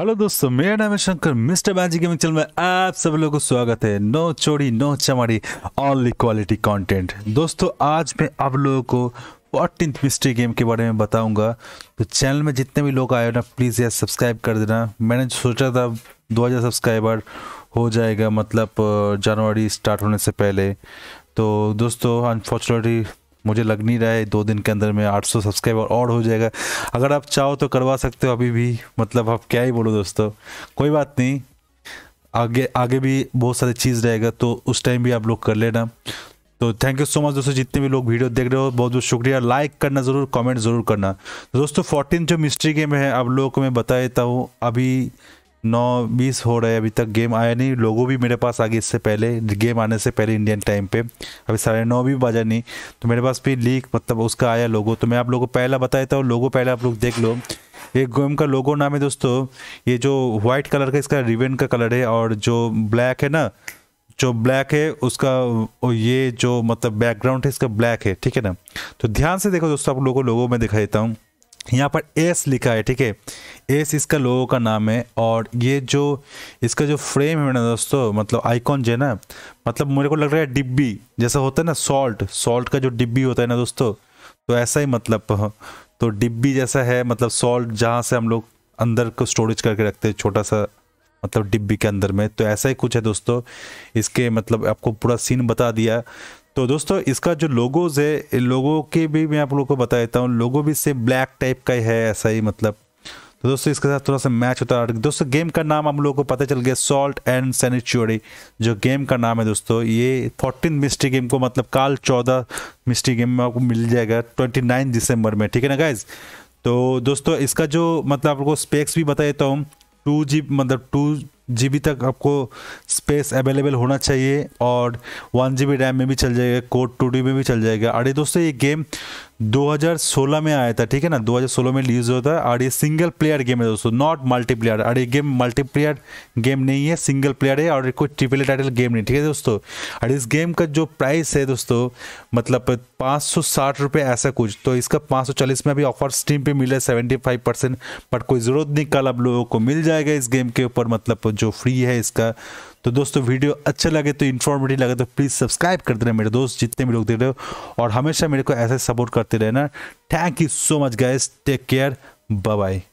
hello दोस्तों मेरा नाम है शंकर मिस्टर बैंजी गेमिंग चैनल में आप सब लोगों को स्वागत है नो चोरी नो चमारी ऑनली क्वालिटी कंटेंट दोस्तों आज मैं आप लोगों को फोर्टीन मिस्ट्री गेम के बारे में बताऊंगा तो चैनल में जितने भी लोग आए हो ना प्लीज़ यार सब्सक्राइब कर देना मैंने सोचा था दो सब्सक्राइबर हो जाएगा मतलब जनवरी स्टार्ट होने से पहले तो दोस्तों अनफॉर्चुनेटली मुझे लग नहीं रहा है दो दिन के अंदर में 800 सब्सक्राइबर और हो जाएगा अगर आप चाहो तो करवा सकते हो अभी भी मतलब आप क्या ही बोलो दोस्तों कोई बात नहीं आगे आगे भी बहुत सारी चीज़ रहेगा तो उस टाइम भी आप लोग कर लेना तो थैंक यू सो मच दोस्तों जितने भी लोग वीडियो देख रहे हो बहुत बहुत शुक्रिया लाइक करना ज़रूर कमेंट ज़रूर करना दोस्तों फोर्टीन जो मिस्ट्री गेम है आप लोगों को मैं बता देता हूँ अभी नौ बीस हो रहे अभी तक गेम आया नहीं लोगों भी मेरे पास आ गए इससे पहले गेम आने से पहले इंडियन टाइम पे अभी साढ़े नौ भी बजा नहीं तो मेरे पास भी लीक मतलब उसका आया लोगो तो मैं आप लोगों को पहला बता देता हूँ लोगो पहले आप लोग देख लो ये गेम का लोगो नाम है दोस्तों ये जो वाइट कलर का इसका रिवेन का कलर है और जो ब्लैक है ना जो ब्लैक है उसका ये जो मतलब बैकग्राउंड है इसका ब्लैक है ठीक है ना तो ध्यान से देखो दोस्तों आप लोगों को लोगों में दिखा देता हूँ यहाँ पर एस लिखा है ठीक है एस इसका लोगों का नाम है और ये जो इसका जो फ्रेम है ना दोस्तों मतलब आइकॉन जो है ना मतलब मेरे को लग रहा है डिब्बी जैसा होता है ना सॉल्ट सॉल्ट का जो डिब्बी होता है ना दोस्तों तो ऐसा ही मतलब तो डिब्बी जैसा है मतलब सॉल्ट जहाँ से हम लोग अंदर को स्टोरेज करके रखते हैं छोटा सा मतलब डिब्बी के अंदर में तो ऐसा ही कुछ है दोस्तों इसके मतलब आपको पूरा सीन बता दिया तो दोस्तों इसका जो लोगोज है लोगों के भी मैं आप लोगों को बता देता हूँ लोगो भी से ब्लैक टाइप का ही है ऐसा ही मतलब तो दोस्तों इसके साथ थोड़ा सा मैच होता है दोस्तों गेम का नाम हम लोगों को पता चल गया सॉल्ट एंड सैनिचुअरी जो गेम का नाम है दोस्तों ये फोर्टीन मिस्ट्री गेम को मतलब काल चौदह मिस्ट्री गेम में आपको मिल जाएगा ट्वेंटी नाइन दिसंबर में ठीक है ना गाइज तो दोस्तों इसका जो मतलब आप को स्पेक्स भी बता देता हूँ टू जी मतलब टू जी तक आपको स्पेस अवेलेबल होना चाहिए और वन जी रैम में भी चल जाएगा कोड टू में भी चल जाएगा अरे दोस्तों ये गेम 2016 में आया था ठीक है ना 2016 में रिलीज होता है और ये सिंगल प्लेयर गेम है दोस्तों नॉट मल्टीप्लेयर और ये गेम मल्टीप्लेयर गेम नहीं है सिंगल प्लेयर है और कोई ट्रिपल टाइटल गेम नहीं ठीक है दोस्तों और इस गेम का जो प्राइस है दोस्तों मतलब पाँच सौ साठ रुपये ऐसा कुछ तो इसका पाँच सौ चालीस में अभी ऑफर स्टीम पर मिला है सेवेंटी फाइव परसेंट बट कोई ज़रूरत नहीं कल आप लोगों को मिल जाएगा इस गेम के ऊपर मतलब जो फ्री है इसका तो दोस्तों वीडियो अच्छा लगे तो इन्फॉर्मेटिव लगे तो प्लीज़ सब्सक्राइब कर देना मेरे दोस्त जितने भी लोग देख रहे हो और हमेशा मेरे को ऐसे सपोर्ट करते रहना thank you so much guys take care bye